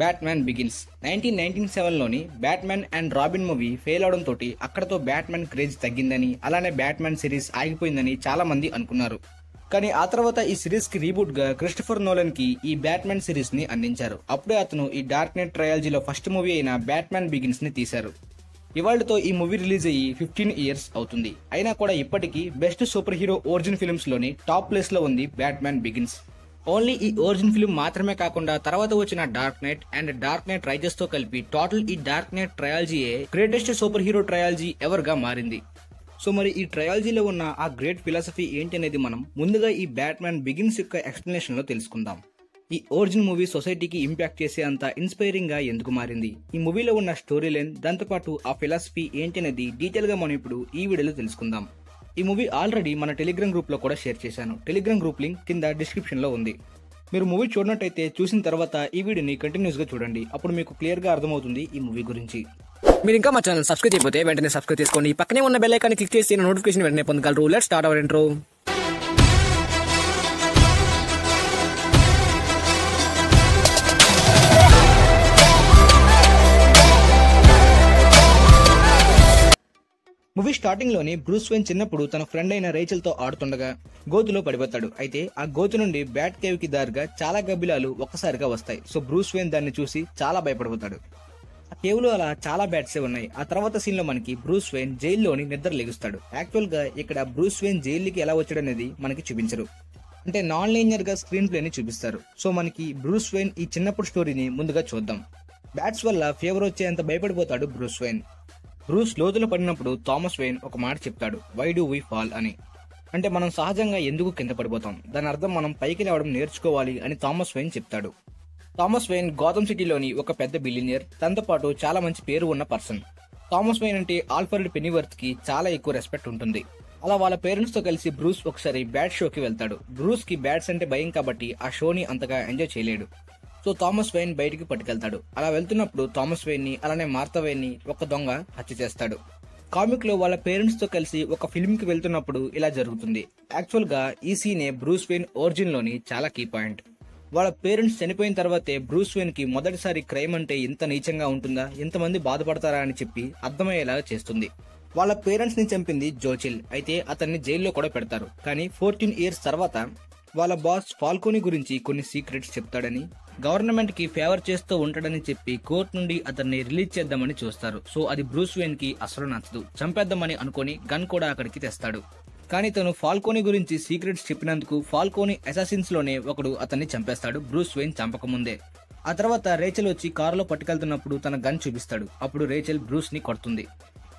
Batman Begins nineteen nineteen సెవెన్లోని Batman and Robin movie fail అవడంతో అక్కడతో బ్యాట్మ్యాన్ క్రేజ్ తగ్గిందని అలానే బ్యాట్మ్యాన్ సిరీస్ ఆగిపోయిందని చాలామంది అనుకున్నారు కానీ ఆ తర్వాత ఈ సిరీస్కి రీబూట్గా క్రిస్టఫర్ నోలన్కి ఈ బ్యాట్మ్యాన్ సిరీస్ని అందించారు అప్పుడే అతను ఈ డార్క్ నెట్ ట్రయాలజీలో ఫస్ట్ మూవీ అయిన బ్యాట్మ్యాన్ బిగిన్స్ని తీశారు ఇవాళతో ఈ మూవీ రిలీజ్ అయ్యి ఫిఫ్టీన్ ఇయర్స్ అవుతుంది అయినా కూడా ఇప్పటికీ బెస్ట్ సూపర్ హీరో ఒరిజిన్ ఫిల్మ్స్లోని టాప్ ప్లేస్లో ఉంది బ్యాట్మ్యాన్ బిగిన్స్ ఓన్లీ ఈ ఒరిజిన్ ఫిల్మ్ మాత్రమే కాకుండా తర్వాత వచ్చిన Dark Knight and Dark Knight Rises తో కలిపి టోటల్ ఈ డార్క్ నైట్ ట్రయాలజీయే greatest superhero trilogy ever గా మారింది సో మరి ఈ ట్రయాలజీలో ఉన్న ఆ గ్రేట్ ఫిలాసఫీ ఏంటి అనేది మనం ముందుగా ఈ మ్యాన్ బిగిన్స్ యొక్క లో తెలుసుకుందాం ఈ ఒరిజిన్ మూవీ సొసైటీకి ఇంపాక్ట్ చేసే అంత ఇన్స్పైరింగ్ గా ఎందుకు మారింది ఈ మూవీలో ఉన్న స్టోరీ లైన్ దాంతోపాటు ఆ ఫిలాసఫీ ఏంటి అనేది డీటెయిల్ గా మనం ఇప్పుడు ఈ వీడియోలో తెలుసుకుందాం ఈ మూవీ ఆల్రెడీ మన టెలిగ్రామ్ గ్రూప్లో కూడా షేర్ చేశాను టెలిగ్రామ్ గ్రూప్ లింక్ కింద డిస్క్రిప్షన్లో ఉంది మీరు మూవీ చూడనట్టయితే చూసిన తర్వాత ఈ వీడియోని కంటిన్యూస్గా చూడండి అప్పుడు మీకు క్లియర్గా అర్థమవుతుంది ఈ మూవీ గురించి మీరు ఇంకా మా ఛానల్ సబ్స్క్రైబ్ చేయకపోతే వెంటనే సబ్స్క్రైబ్ చేసుకోండి పక్కనే ఉన్న బెల్ ఐకాన్ని క్లిక్ చేసి నోటిఫికేషన్ వెంటనే పొందగలరు let start our intro movie స్టార్టింగ్లోని బ్రూస్ వెన్ చిన్నప్పుడు తన ఫ్రెండ్ అయిన తో ఆడుతుండగా గోతులో పడిపోతాడు అయితే ఆ గోతు నుండి బ్యాట్ కేవ్ కి దారిగా చాలా గబ్బిలాలు ఒక్కసారిగా వస్తాయి సో బ్రూస్ వెన్ దాన్ని చూసి చాలా భయపడిపోతాడు ఆ కేవ్లో అలా చాలా బ్యాట్సే ఉన్నాయి ఆ తర్వాత సీన్లో మనకి బ్రూస్ వెన్ జైల్లోని నిద్ర లెగుస్తాడు యాక్చువల్గా ఇక్కడ బ్రూస్ వెన్ జైలుకి ఎలా వచ్చాడు అనేది మనకి చూపించరు అంటే నాన్ గా స్క్రీన్ ప్లేని చూపిస్తారు సో మనకి బ్రూస్ వెన్ ఈ చిన్నప్పుడు స్టోరీని ముందుగా చూద్దాం బ్యాట్స్ వల్ల ఫేవర్ వచ్చేంత భయపడిపోతాడు బ్రూస్ వెన్ రూస్ లోతులో పడినప్పుడు థామస్ వేన్ ఒక మాట చెప్తాడు వై డూ వీ ఫాల్ అని అంటే మనం సహజంగా ఎందుకు కింద పడిపోతాం దాని అర్థం మనం పైకి లేవడం నేర్చుకోవాలి అని థామస్ వేన్ చెప్తాడు థామస్ వేన్ గౌతమ్ సిటీలోని ఒక పెద్ద బిలినియర్ తనతో పాటు చాలా మంచి పేరు ఉన్న పర్సన్ థామస్ వేన్ అంటే ఆల్ఫర్డ్ కి చాలా ఎక్కువ రెస్పెక్ట్ ఉంటుంది అలా వాళ్ళ తో కలిసి బ్రూస్ ఒకసారి బ్యాట్ షోకి వెళ్తాడు బ్రూస్కి బ్యాట్స్ అంటే భయం కాబట్టి ఆ షోని అంతగా ఎంజాయ్ చేయలేడు సో థామస్ వెయిన్ బయటికి పట్టుకెళ్తాడు అలా వెళ్తున్నప్పుడు థామస్ వెయిన్ ని అలానే మార్త వెయిన్ ని ఒక దొంగ హత్య చేస్తాడు కామిక్ లో వాళ్ళ పేరెంట్స్ తో కలిసి ఒక ఫిల్మ్ కి వెళ్తున్నప్పుడు ఇలా జరుగుతుంది యాక్చువల్ గా ఈ సీనే బ్రూస్ వెయిన్ ఒరిజిన్ లోని చాలా కీ పాయింట్ వాళ్ళ పేరెంట్స్ చనిపోయిన తర్వాతే బ్రూస్ వెయిన్ కి మొదటిసారి క్రైమ్ అంటే ఇంత నీచంగా ఉంటుందా ఇంతమంది బాధపడతారా అని చెప్పి అర్థమయ్యేలా చేస్తుంది వాళ్ళ పేరెంట్స్ ని చంపింది జోచిల్ అయితే అతన్ని జైల్లో కూడా పెడతారు కానీ ఫోర్టీన్ ఇయర్స్ తర్వాత వాళ్ళ బాస్ ఫాల్కోని గురించి కొన్ని సీక్రెట్స్ చెప్తాడని గవర్నమెంట్కి ఫేవర్ చేస్తూ ఉంటాడని చెప్పి కోర్టు నుండి అతన్ని రిలీజ్ చేద్దామని చూస్తారు సో అది బ్రూస్ కి అసలు నచ్చదు చంపేద్దామని అనుకుని గన్ కూడా అక్కడికి తెస్తాడు కానీ తను ఫాల్కోని గురించి సీక్రెట్స్ చెప్పినందుకు ఫాల్కోని అసాసిన్స్లోనే ఒకడు అతన్ని చంపేస్తాడు బ్రూస్ వెయిన్ చంపకముందే ఆ తర్వాత రేచల్ వచ్చి కారులో పట్టుకెళ్తున్నప్పుడు తన గన్ చూపిస్తాడు అప్పుడు రేచల్ బ్రూస్ని కొడుతుంది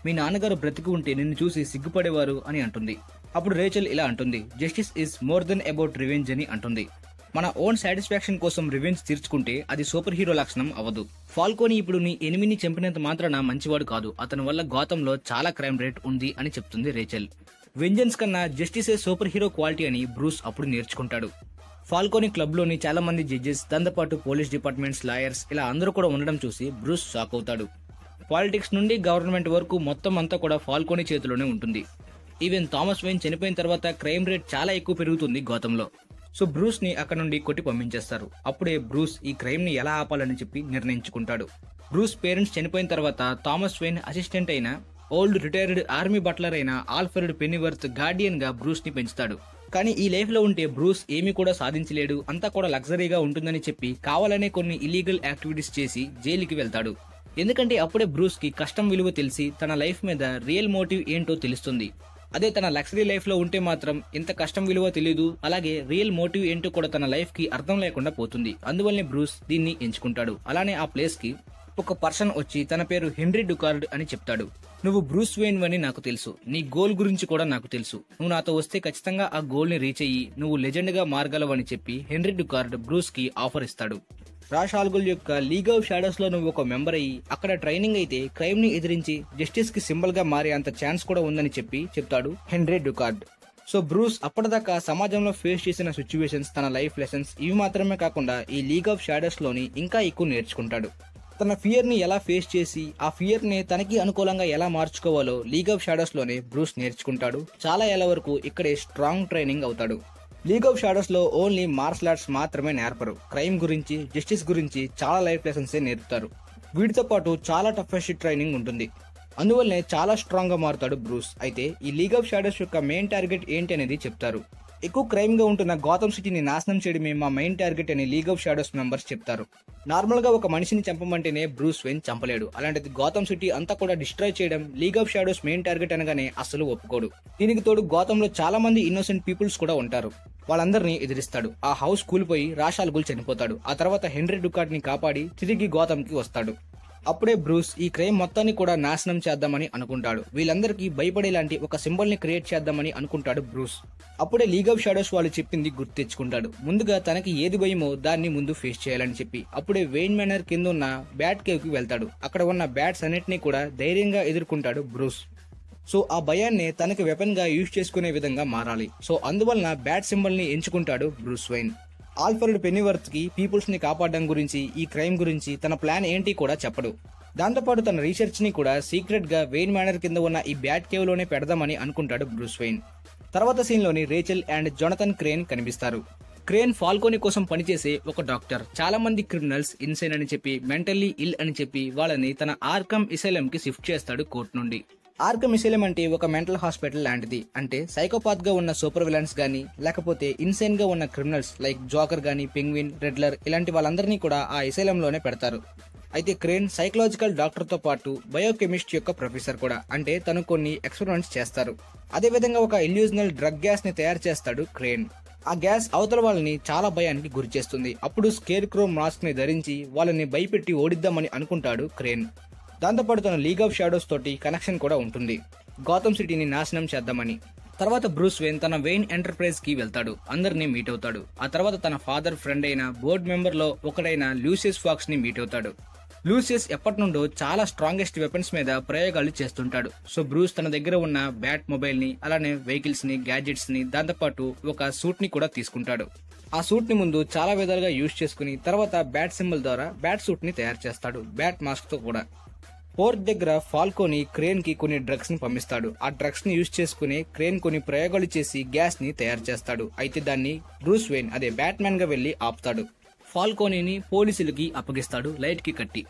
మీ నాన్నగారు బ్రతికి ఉంటే నిన్ను చూసి సిగ్గుపడేవారు అని అంటుంది అప్పుడు రేచల్ ఇలా అంటుంది justice is more than about revenge అని అంటుంది మన ఓన్ సాటిస్ఫాక్షన్ కోసం రివెంజ్ తీర్చుకుంటే అది సూపర్ హీరో లక్షణం అవ్వదు ఫాల్కోని ఇప్పుడు నీ ఎనిమిని చంపినంత మాత్రాన మంచివాడు కాదు అతని వల్ల గౌతంలో చాలా క్రైమ్ రేట్ ఉంది అని చెప్తుంది రేచల్ వెంజన్స్ కన్నా జస్టిసే సూపర్ హీరో క్వాలిటీ అని బ్రూస్ అప్పుడు నేర్చుకుంటాడు ఫాల్కోని క్లబ్లోని చాలా మంది జడ్జెస్ దాంతోపాటు పోలీస్ డిపార్ట్మెంట్స్ లాయర్స్ ఇలా అందరూ కూడా ఉండడం చూసి బ్రూస్ షాక్ అవుతాడు పాలిటిక్స్ నుండి గవర్నమెంట్ వరకు మొత్తం అంతా కూడా ఫాల్కోని చేతిలోనే ఉంటుంది ఈవెన్ థామస్ వైన్ చనిపోయిన తర్వాత క్రైమ్ రేట్ చాలా ఎక్కువ పెరుగుతుంది గౌతంలో సో బ్రూస్ ని అక్కడ నుండి కొట్టి పంపించేస్తారు అప్పుడే బ్రూస్ ఈ క్రైమ్ ని ఎలా ఆపాలని చెప్పి నిర్ణయించుకుంటాడు బ్రూస్ పేరెంట్స్ చనిపోయిన తర్వాత థామస్ వెయిన్ అసిస్టెంట్ అయిన ఓల్డ్ రిటైర్డ్ ఆర్మీ బట్లర్ అయిన ఆల్ఫర్డ్ పెన్నివర్త్ గార్డియన్ గా బ్రూస్ ని పెంచుతాడు కానీ ఈ లైఫ్ లో ఉంటే బ్రూస్ ఏమీ కూడా సాధించలేడు అంతా కూడా లగ్జరీగా ఉంటుందని చెప్పి కావాలనే కొన్ని ఇల్లీగల్ యాక్టివిటీస్ చేసి జైలుకి వెళ్తాడు ఎందుకంటే అప్పుడే బ్రూస్ కి కష్టం విలువ తెలిసి తన లైఫ్ మీద రియల్ మోటివ్ ఏంటో తెలుస్తుంది అదే తన లగ్జరీ లైఫ్లో ఉంటే మాత్రం ఇంత కష్టం విలువ తెలియదు అలాగే రియల్ మోటివ్ ఏంటో కూడా తన లైఫ్కి అర్థం లేకుండా పోతుంది అందువల్లనే బ్రూస్ దీన్ని ఎంచుకుంటాడు అలానే ఆ ప్లేస్కి ఒక పర్సన్ వచ్చి తన పేరు హెన్రీ డుకార్డ్ అని చెప్తాడు నువ్వు బ్రూస్ వేన్ అని నాకు తెలుసు నీ గోల్ గురించి కూడా నాకు తెలుసు నువ్వు నాతో వస్తే ఖచ్చితంగా ఆ గోల్ ని రీచ్ అయ్యి నువ్వు లెజెండ్ గా మారగలవని చెప్పి హెన్రీ డుకార్డ్ బ్రూస్ కి ఆఫర్ ఇస్తాడు రాషాల్గుల్ యొక్క లీగ్ ఆఫ్ షాడోస్ లో నువ్వు ఒక మెంబర్ అయ్యి అక్కడ ట్రైనింగ్ అయితే క్రైమ్ ని ఎదిరించి జస్టిస్ కి సింబల్ గా మారే అంత ఛాన్స్ కూడా ఉందని చెప్పి చెప్తాడు హెన్రీ డుకార్డ్ సో బ్రూస్ అప్పటిదాకా సమాజంలో ఫేస్ చేసిన సిచ్యువేషన్స్ తన లైఫ్ లెసన్స్ ఇవి మాత్రమే కాకుండా ఈ లీగ్ ఆఫ్ షాడోస్ లోని ఇంకా ఎక్కువ నేర్చుకుంటాడు తన ఫియర్ని ఎలా ఫేస్ చేసి ఆ ఫియర్ని తనకి అనుకూలంగా ఎలా మార్చుకోవాలో లీగ్ ఆఫ్ లోనే బ్రూస్ నేర్చుకుంటాడు చాలా ఎలా వరకు ఇక్కడే స్ట్రాంగ్ ట్రైనింగ్ అవుతాడు లీగ్ ఆఫ్ షాడోస్లో ఓన్లీ మార్షల్ ఆర్ట్స్ మాత్రమే నేర్పరు క్రైమ్ గురించి జస్టిస్ గురించి చాలా లైఫ్ లెసన్సే నేర్పుతారు వీటితో పాటు చాలా టఫెస్ట్ ట్రైనింగ్ ఉంటుంది అందువల్లనే చాలా స్ట్రాంగ్గా మారుతాడు బ్రూస్ అయితే ఈ లీగ్ ఆఫ్ షాడోస్ యొక్క మెయిన్ టార్గెట్ ఏంటి అనేది చెప్తారు ఎక్కువ క్రైమ్గా ఉంటున్న గౌతమ్ సిటీని నాశనం చేయడమే మా మెయిన్ టార్గెట్ అని లీగ్ ఆఫ్ షాడోస్ మెంబర్స్ చెప్తారు నార్మల్గా ఒక మనిషిని చంపమంటేనే బ్రూస్ వెన్ చంపలేడు అలాంటిది గౌతమ్ సిటీ అంతా కూడా డిస్ట్రాయ్ చేయడం League of Shadows main target అనగానే అసలు ఒప్పుకోడు దీనికి తోడు గౌతంలో చాలా మంది ఇన్నోసెంట్ పీపుల్స్ కూడా ఉంటారు వాళ్ళందరినీ ఎదిరిస్తాడు ఆ హౌస్ కూలిపోయి రాషాల్ గుల్ చనిపోతాడు ఆ తర్వాత హెన్రీ డుకాట్ని కాపాడి తిరిగి గౌతమ్కి వస్తాడు అప్పుడే బ్రూస్ ఈ క్రైమ్ మొత్తాన్ని కూడా నాశనం చేద్దామని అనుకుంటాడు వీళ్ళందరికీ భయపడేలాంటి ఒక సింబల్ ని క్రియేట్ చేద్దామని అనుకుంటాడు బ్రూస్ అప్పుడే లీగ్ ఆఫ్ షాడోస్ వాళ్ళు చెప్పింది గుర్తు తెచ్చుకుంటాడు ముందుగా తనకి ఏది భయమో దాన్ని ముందు ఫేస్ చేయాలని చెప్పి అప్పుడే వెయిన్ మేనర్ కింద ఉన్న బ్యాట్ కేవ్ కి వెళ్తాడు అక్కడ ఉన్న బ్యాట్స్ అన్నిటినీ కూడా ధైర్యంగా ఎదుర్కొంటాడు బ్రూస్ సో ఆ భయాన్ని తనకి వెపన్ గా యూజ్ చేసుకునే విధంగా మారాలి సో అందువలన బ్యాట్ సింబల్ ని ఎంచుకుంటాడు బ్రూస్ వైన్ ఆల్ఫర్డ్ పీపుల్స్ పీపుల్స్ని కాపాడడం గురించి ఈ క్రైమ్ గురించి తన ప్లాన్ ఏంటి కూడా చెప్పడు దాంతోపాటు తన రీసెర్చ్ని కూడా సీక్రెట్గా వెయిన్ మేనర్ కింద ఉన్న ఈ బ్యాట్ కేవ్ లోనే పెడదామని అనుకుంటాడు బ్రూస్ వెయిన్ తర్వాత సీన్లోని రేచల్ అండ్ జొనతన్ క్రేన్ కనిపిస్తారు క్రేన్ ఫాల్కోని కోసం పనిచేసే ఒక డాక్టర్ చాలా మంది క్రిమినల్స్ ఇన్సైన్ అని చెప్పి మెంటల్లీ ఇల్ అని చెప్పి వాళ్ళని తన ఆర్కమ్ ఇసైలంకి షిఫ్ట్ చేస్తాడు కోర్టు నుండి ఆర్గమిసైలం అంటే ఒక మెంటల్ హాస్పిటల్ లాంటిది అంటే సైకోపాత్ గా ఉన్న సూపర్ విలన్స్ గానీ లేకపోతే ఇన్సైన్ గా ఉన్న క్రిమినల్స్ లైక్ జోకర్ గానీ పెంగ్విన్ రెడ్లర్ ఇలాంటి వాళ్ళందరినీ కూడా ఆ ఇసైలంలోనే పెడతారు అయితే క్రేన్ సైకలాజికల్ డాక్టర్తో పాటు బయోకెమిస్ట్ యొక్క ప్రొఫెసర్ కూడా అంటే తను కొన్ని ఎక్స్పెరిమెంట్స్ చేస్తారు అదేవిధంగా ఒక ఇల్యూజనల్ డ్రగ్ గ్యాస్ని తయారు చేస్తాడు క్రేన్ ఆ గ్యాస్ అవతల వాళ్ళని చాలా భయానికి గురి చేస్తుంది అప్పుడు స్కేర్ క్రోమ్ మాస్క్ని ధరించి వాళ్ళని భయపెట్టి ఓడిద్దామని అనుకుంటాడు క్రేన్ దాంతోపాటు తన లీగ్ ఆఫ్ షాడోస్ తోటి కనెక్షన్ కూడా ఉంటుంది గౌతమ్ సిటీని నాశనం చేద్దామని తర్వాత బ్రూస్ వేన్ తన వెయిన్ ఎంటర్ప్రైజ్ కి వెళ్తాడు అందరినీ మీట్ అవుతాడు ఆ తర్వాత తన ఫాదర్ ఫ్రెండ్ అయిన బోర్డ్ మెంబర్ లో ఒకడైన లూసియస్ ఫాక్స్ ని మీట్ అవుతాడు లూసియస్ ఎప్పటి నుండో చాలా స్ట్రాంగెస్ట్ వెపన్స్ మీద ప్రయోగాలు చేస్తుంటాడు సో బ్రూస్ తన దగ్గర ఉన్న బ్యాట్ మొబైల్ ని అలానే వెహికల్స్ ని గ్యాడ్జెట్స్ ని దాంతోపాటు ఒక సూట్ ని కూడా తీసుకుంటాడు ఆ సూట్ ని ముందు చాలా విధాలుగా యూజ్ చేసుకుని తర్వాత బ్యాట్ సింబల్ ద్వారా బ్యాట్ సూట్ ని తయారు చేస్తాడు బ్యాట్ మాస్క్ తో కూడా పోర్ట్ దగ్గర ఫాల్కోని క్రేన్ కి కొన్ని డ్రగ్స్ ని పంపిస్తాడు ఆ డ్రగ్స్ ని యూజ్ చేసుకుని క్రేన్ కొన్ని ప్రయోగాలు చేసి గ్యాస్ ని తయారు చేస్తాడు అయితే దాన్ని బ్రూస్ వెయిన్ అదే బ్యాట్మెన్ గా వెళ్లి ఆపుతాడు ఫాల్కోనీని పోలీసులకి అప్పగిస్తాడు లైట్ కి కట్టి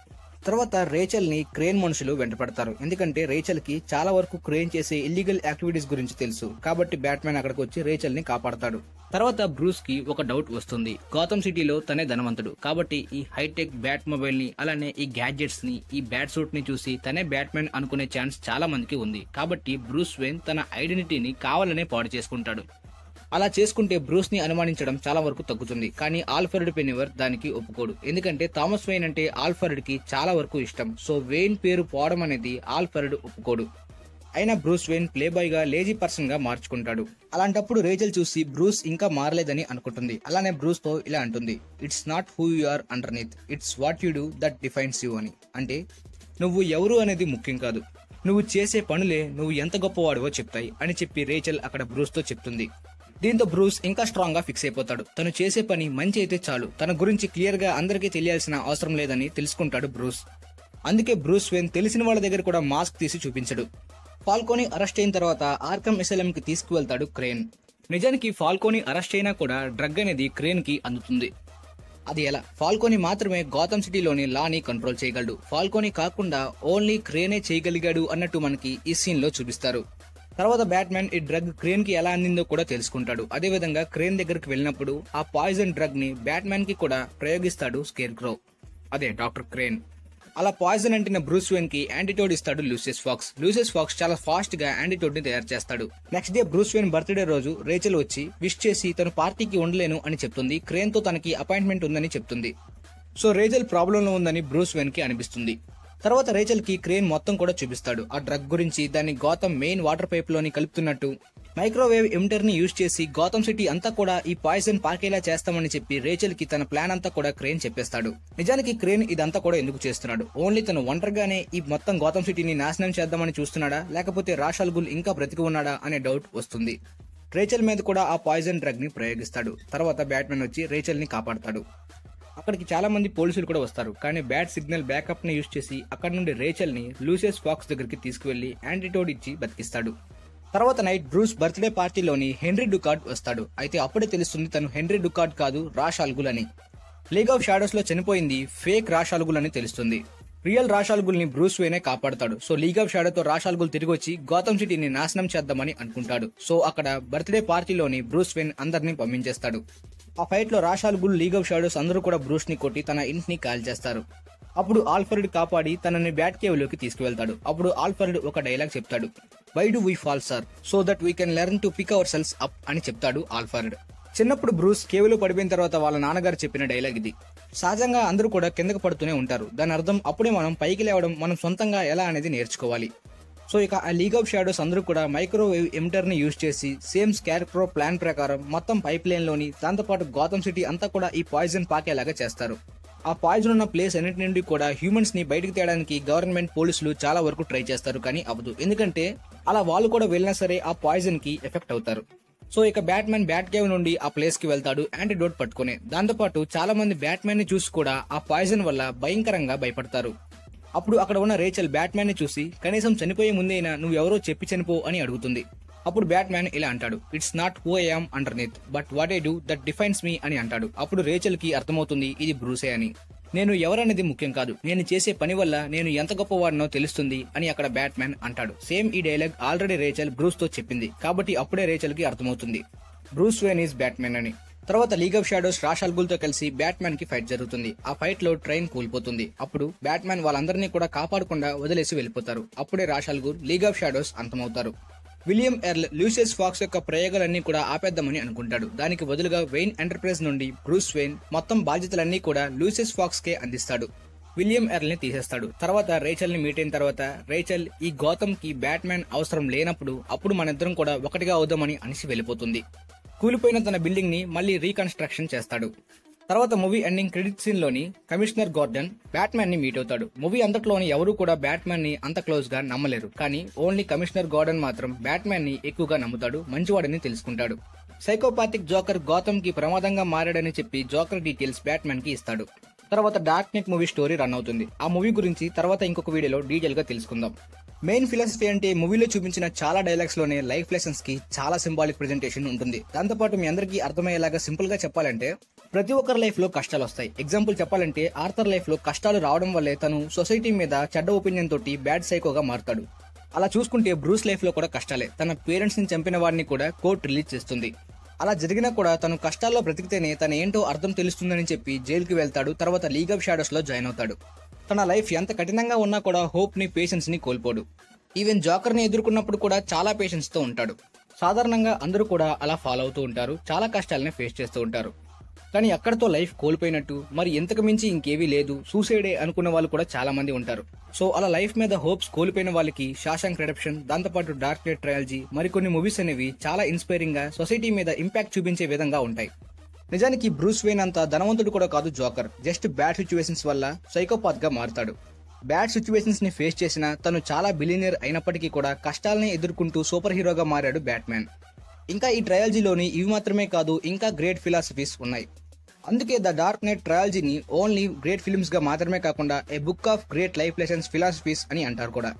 తర్వాత రేచల్ ని క్రేన్ మనుషులు వెంటపడతారు ఎందుకంటే రేచల్ కి చాలా వరకు క్రేన్ చేసే ఇల్లీగల్ యాక్టివిటీస్ గురించి తెలుసు కాబట్టి బ్యాట్మెన్ అక్కడికి వచ్చి రేచల్ ని కాపాడతాడు తర్వాత బ్రూస్ కి ఒక డౌట్ వస్తుంది గౌతమ్ సిటీలో తనే ధనవంతుడు కాబట్టి ఈ హైటెక్ బ్యాట్ మొబైల్ ని అలానే ఈ గ్యాడ్జెట్స్ ని ఈ బ్యాట్ సూట్ ని చూసి తనే బ్యాట్మెన్ అనుకునే ఛాన్స్ చాలా మందికి ఉంది కాబట్టి బ్రూస్ వేన్ తన ఐడెంటిటీని కావాలనే పాడు చేసుకుంటాడు అలా చేసుకుంటే బ్రూస్ని అనుమానించడం చాలా వరకు తగ్గుతుంది కానీ ఆల్ఫర్డ్ పెనివర్ దానికి ఒప్పుకోడు ఎందుకంటే థామస్ వెయిన్ అంటే కి చాలా వరకు ఇష్టం సో వెయిన్ పేరు పోవడం అనేది ఆల్ఫర్డ్ ఒప్పుకోడు అయినా బ్రూస్ వెయిన్ ప్లే గా లేజీ పర్సన్గా మార్చుకుంటాడు అలాంటప్పుడు రేజల్ చూసి బ్రూస్ ఇంకా మారలేదని అనుకుంటుంది అలానే బ్రూస్ తో ఇలా అంటుంది it's not who you are underneath it's what you do that defines you అని అంటే నువ్వు ఎవరు అనేది ముఖ్యం కాదు నువ్వు చేసే పనులే నువ్వు ఎంత గొప్పవాడివో చెప్తాయి అని చెప్పి రేచల్ అక్కడ బ్రూస్తో చెప్తుంది దీంతో బ్రూస్ ఇంకా స్ట్రాంగ్ గా ఫిక్స్ అయిపోతాడు తను చేసే పని మంచి అయితే చాలు తన గురించి క్లియర్ గా అందరికీ తెలియాల్సిన అవసరం లేదని తెలుసుకుంటాడు బ్రూస్ అందుకే బ్రూస్ వేన్ తెలిసిన వాళ్ళ దగ్గర కూడా మాస్క్ తీసి చూపించడు ఫాల్కోని అరెస్ట్ అయిన తర్వాత ఆర్కమ్ కి తీసుకువెళ్తాడు క్రేన్ నిజానికి ఫాల్కోని అరెస్ట్ అయినా కూడా డ్రగ్ అనేది కి అందుతుంది అది ఎలా ఫాల్కోని మాత్రమే గౌతమ్ సిటీలోని లాని కంట్రోల్ చేయగలడు ఫాల్కోని కాకుండా ఓన్లీ క్రేనే చేయగలిగాడు అన్నట్టు మనకి ఈ సీన్లో చూపిస్తారు తర్వాత బ్యాట్మెన్ ఈ డ్రగ్ క్రేన్ కి ఎలా అందిందో కూడా తెలుసుకుంటాడు అదే విధంగా క్రేన్ దగ్గరికి వెళ్ళినప్పుడు ఆ పాయిజన్ డ్రగ్ ని బ్యాట్మెన్ కి కూడా ప్రయోగిస్తాడు స్కేర్ క్రో అదే డాక్టర్ క్రేన్ అలా పాయిజన్ అంటిన బ్రూస్ వెన్ కి యాంటీటోడ్ ఇస్తాడు లూసియస్ ఫాక్స్ లూసియస్ ఫాక్స్ చాలా ఫాస్ట్ గా యాంటీటోడ్ ని తయారు చేస్తాడు next day Bruce Wayne birthday రోజు రేచల్ వచ్చి విష్ చేసి తను పార్టీకి ఉండలేను అని చెప్తుంది క్రేన్ తో తనకి అపాయింట్మెంట్ ఉందని చెప్తుంది సో రేజల్ ప్రాబ్లంలో ఉందని బ్రూస్ వెన్ కి అనిపిస్తుంది తర్వాత రేచల్కి క్రేన్ మొత్తం కూడా చూపిస్తాడు ఆ డ్రగ్ గురించి దాన్ని గౌతమ్ మెయిన్ వాటర్ పైప్లోని కలుపుతున్నట్టు మైక్రోవేవ్ ని యూజ్ చేసి గౌతమ్ సిటీ అంతా కూడా ఈ పాయిజన్ పాకేలా చేస్తామని చెప్పి రేచల్కి తన ప్లాన్ అంతా కూడా క్రేన్ చెప్పేస్తాడు నిజానికి క్రేన్ ఇదంతా కూడా ఎందుకు చేస్తున్నాడు ఓన్లీ తను ఒంటరిగానే ఈ మొత్తం గౌతమ్ సిటీని నాశనం చేద్దామని చూస్తున్నాడా లేకపోతే రాషాల్ గుల్ ఇంకా బ్రతికి ఉన్నాడా అనే డౌట్ వస్తుంది రేచల్ మీద కూడా ఆ పాయిజన్ డ్రగ్ ని ప్రయోగిస్తాడు తర్వాత బ్యాట్మెన్ వచ్చి రేచల్ ని కాపాడతాడు అక్కడికి చాలా మంది పోలీసులు కూడా వస్తారు కానీ బ్యాడ్ సిగ్నల్ బ్యాకప్ ని యూజ్ చేసి అక్కడ నుండి రేచల్ ని లూసియస్ ఫాక్స్ దగ్గరికి తీసుకువెళ్లి యాంటీటోడ్ ఇచ్చి బతికిస్తాడు తర్వాత నైట్ బ్రూస్ బర్త్డే పార్టీలోని హెన్రీ డుకార్డ్ వస్తాడు అయితే అప్పుడే తెలుస్తుంది తను హెన్రీ డుకార్డ్ కాదు రాష్ అల్గుల్ అని లీగ్ ఆఫ్ షాడోస్ లో చనిపోయింది ఫేక్ రాష్ అల్గుల్ అని తెలుస్తుంది రియల్ రాష్ అల్గుల్ ని బ్రూస్ వేనే కాపాడతాడు సో లీగ్ ఆఫ్ షాడోతో రాష్ అల్గుల్ తిరిగి వచ్చి గౌతమ్ సిటీని నాశనం చేద్దామని అనుకుంటాడు సో అక్కడ బర్త్డే పార్టీలోని బ్రూస్ వేన్ అందరినీ పంపించేస్తాడు ఆ ఫైట్లో Ra's al Ghul League of Shadows అందరూ కూడా బ్రూస్ని కొట్టి తన ఇంటిని కాల్ చేస్తారు అప్పుడు ఆల్ఫర్డ్ కాపాడి తనని బ్యాట్ కేవ్ లోకి తీసుకువెళ్తాడు అప్పుడు ఆల్ఫర్డ్ ఒక డైలాగ్ చెప్తాడు why do we fall sir so that we can learn to pick ourselves up అని చెప్తాడు ఆల్ఫర్డ్ చిన్నప్పుడు బ్రూస్ లో పడిపోయిన తర్వాత వాళ్ళ నాన్నగారు చెప్పిన డైలాగ్ ఇది సహజంగా అందరూ కూడా కిందకు పడుతూనే ఉంటారు దాని అర్థం అప్పుడే మనం పైకి లేవడం మనం సొంతంగా ఎలా అనేది నేర్చుకోవాలి సో ఇక ఆ లీగ్ ఆఫ్ షాడోస్ అందరూ కూడా మైక్రోవేవ్ ఎమిటర్ని యూజ్ చేసి సేమ్ ప్రో ప్లాన్ ప్రకారం మొత్తం పైప్ లైన్లోని దాంతోపాటు గౌతమ్ సిటీ అంతా కూడా ఈ పాయిజన్ పాకేలాగా చేస్తారు ఆ పాయిజన్ ఉన్న ప్లేస్ అన్నిటి నుండి కూడా హ్యూమన్స్ ని బయటకు తేయడానికి గవర్నమెంట్ పోలీసులు చాలా వరకు ట్రై చేస్తారు కానీ అవ్వదు ఎందుకంటే అలా వాళ్ళు కూడా వెళ్ళినా సరే ఆ పాయిజన్ కి ఎఫెక్ట్ అవుతారు సో ఇక బ్యాట్మెన్ బ్యాట్ గేవ్ నుండి ఆ ప్లేస్ కి వెళ్తాడు యాంటీడోట్ పట్టుకునే దాంతోపాటు చాలా మంది ని చూసి కూడా ఆ పాయిజన్ వల్ల భయంకరంగా భయపడతారు అప్పుడు అక్కడ ఉన్న రేచల్ బ్యాట్మ్యాన్ ని చూసి కనీసం చనిపోయే ముందైనా నువ్వు ఎవరో చెప్పి చనిపో అని అడుగుతుంది అప్పుడు బ్యాట్మ్యాన్ ఇలా అంటాడు it's not who underneath but what I do that defines me అని అంటాడు అప్పుడు రేచల్ కి అర్థమవుతుంది ఇది బ్రూసే అని నేను ఎవరనేది ముఖ్యం కాదు నేను చేసే పని వల్ల నేను ఎంత గొప్పవాడినో తెలుస్తుంది అని అక్కడ బ్యాట్మ్యాన్ అంటాడు సేమ్ ఈ డైలాగ్ ఆల్రెడీ రేచల్ బ్రూస్ తో చెప్పింది కాబట్టి అప్పుడే రేచల్ కి అర్థమవుతుంది బ్రూస్ వేన్ ఈస్ బ్యాట్మెన్ అని తర్వాత లీగ్ ఆఫ్ షాడోస్ రాష్ తో కలిసి బ్యాట్ మ్యాన్ కి ఫైట్ జరుగుతుంది ఆ ఫైట్ లో ట్రైన్ కూలిపోతుంది అప్పుడు బ్యాట్ మ్యాన్ వాళ్ళందరినీ కూడా కాపాడకుండా వదిలేసి వెళ్ళిపోతారు అప్పుడే రాష్ అల్గూర్ లీగ్ ఆఫ్ షాడోస్ అంతమవుతారు విలియం ఎర్ల్ లూసియస్ ఫాక్స్ యొక్క ప్రయోగాలన్నీ కూడా ఆపేద్దామని అనుకుంటాడు దానికి బదులుగా వెయిన్ ఎంటర్ప్రైజ్ నుండి బ్రూస్ వెయిన్ మొత్తం బాధ్యతలన్నీ కూడా లూసియస్ ఫాక్స్ కే అందిస్తాడు విలియం ని తీసేస్తాడు తర్వాత రేచల్ని మీట్ అయిన తర్వాత రేచల్ ఈ గౌతమ్కి బ్యాట్మెన్ అవసరం లేనప్పుడు అప్పుడు మనిద్దరం కూడా ఒకటిగా అవుదామని అనిసి వెళ్ళిపోతుంది కూలిపోయిన తన బిల్డింగ్ని మళ్ళీ రీకన్స్ట్రక్షన్ చేస్తాడు తర్వాత మూవీ ఎండింగ్ క్రెడిట్ సీన్లోని కమిషనర్ గార్డెన్ ని మీట్ అవుతాడు మూవీ అంతట్లోని ఎవరూ కూడా ని అంత క్లోజ్గా నమ్మలేరు కానీ ఓన్లీ కమిషనర్ గార్డెన్ మాత్రం ని ఎక్కువగా నమ్ముతాడు మంచివాడని తెలుసుకుంటాడు సైకోపాతిక్ జోకర్ గౌతమ్కి ప్రమాదంగా మారాడని చెప్పి జోకర్ డీటెయిల్స్ కి ఇస్తాడు తర్వాత Dark Knight movie story run అవుతుంది ఆ మూవీ గురించి తర్వాత ఇంకొక వీడియోలో డీటెయిల్గా తెలుసుకుందాం మెయిన్ ఫిలాసఫీ అంటే మూవీలో చూపించిన చాలా డైలాగ్స్ లోనే లైఫ్ లెసన్స్ కి చాలా సింబాలిక్ ప్రెజెంటేషన్ ఉంటుంది దాంతోపాటు మీ అందరికీ అర్థమయ్యేలాగా సింపుల్ గా చెప్పాలంటే ప్రతి ఒక్కరి లైఫ్ లో కష్టాలు వస్తాయి ఎగ్జాంపుల్ చెప్పాలంటే ఆర్థర్ లైఫ్ లో కష్టాలు రావడం వల్లే తను సొసైటీ మీద చెడ్డ ఒపీనియన్ తోటి బ్యాడ్ సైకోగా మారుతాడు అలా చూసుకుంటే బ్రూస్ లైఫ్ లో కూడా కష్టాలే తన పేరెంట్స్ ని చంపిన వాడిని కూడా కోర్టు రిలీజ్ చేస్తుంది అలా జరిగినా కూడా తను కష్టాల్లో బ్రతికితేనే తన ఏంటో అర్థం తెలుస్తుందని చెప్పి జైలుకి వెళ్తాడు తర్వాత లీగ్ ఆఫ్ షాడోస్ లో జాయిన్ అవుతాడు తన లైఫ్ ఎంత కఠినంగా ఉన్నా కూడా హోప్ని పేషెన్స్ని కోల్పోడు ఈవెన్ జాకర్ని ఎదుర్కొన్నప్పుడు కూడా చాలా పేషెన్స్తో ఉంటాడు సాధారణంగా అందరూ కూడా అలా ఫాలో అవుతూ ఉంటారు చాలా కష్టాలని ఫేస్ చేస్తూ ఉంటారు కానీ అక్కడతో లైఫ్ కోల్పోయినట్టు మరి ఇంతకు మించి ఇంకేవీ లేదు సూసైడే అనుకున్న వాళ్ళు కూడా చాలా మంది ఉంటారు సో అలా లైఫ్ మీద హోప్స్ కోల్పోయిన వాళ్ళకి శాశాంక్ రిడప్షన్ దాంతోపాటు డార్క్ నైట్ ట్రయాలజీ మరికొన్ని మూవీస్ అనేవి చాలా ఇన్స్పైరింగ్ గా సొసైటీ మీద ఇంపాక్ట్ చూపించే విధంగా ఉంటాయి నిజానికి బ్రూస్ వేన్ అంత ధనవంతుడు కూడా కాదు జోకర్ జస్ట్ బ్యాడ్ సిచ్యువేషన్స్ వల్ల సైకోపాత్ గా మారుతాడు బ్యాడ్ సిచ్యువేషన్స్ ని ఫేస్ చేసిన తను చాలా బిలినియర్ అయినప్పటికీ కూడా కష్టాలని ఎదుర్కొంటూ సూపర్ హీరోగా మారాడు బ్యాట్మెన్ ఇంకా ఈ ట్రయాలజీలోని ఇవి మాత్రమే కాదు ఇంకా గ్రేట్ ఫిలాసఫీస్ ఉన్నాయి అందుకే ద డార్క్ నైట్ ట్రయాలజీని ఓన్లీ గ్రేట్ గా మాత్రమే కాకుండా a book of great life lessons philosophies అని అంటారు కూడా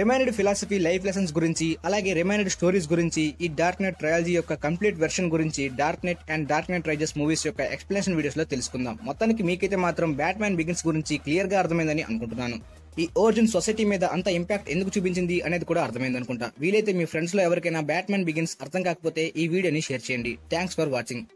రిమైనడ్ ఫిలాసఫీ లైఫ్ లెసన్స్ గురించి అలాగే రిమైనడ్ స్టోరీస్ గురించి ఈ డార్క్ నెట్ ట్రయాలజీ యొక్క కంప్లీట్ వెర్షన్ గురించి Dark Knight and Dark Knight Rises movies యొక్క ఎక్స్ప్లెనేషన్ వీడియోస్ లో తెలుసుకుందాం మొత్తానికి మీకైతే మాత్రం మ్యాన్ బిగిన్స్ గురించి క్లియర్ గా అర్థమైందని అనుకుంటున్నాను ఈ ఓరిజిన్ సొసైటీ మీద అంత ఇంపాక్ట్ ఎందుకు చూపించింది అనేది కూడా అర్థమైంది అనుకుంటా వీలైతే మీ ఫ్రెండ్స్ లో ఎవరికైనా బ్యాట్మెన్ బిగిన్స్ అర్థం కాకపోతే ఈ వీడియోని షేర్ చేయండి థ్యాంక్స్ ఫర్ వాచింగ్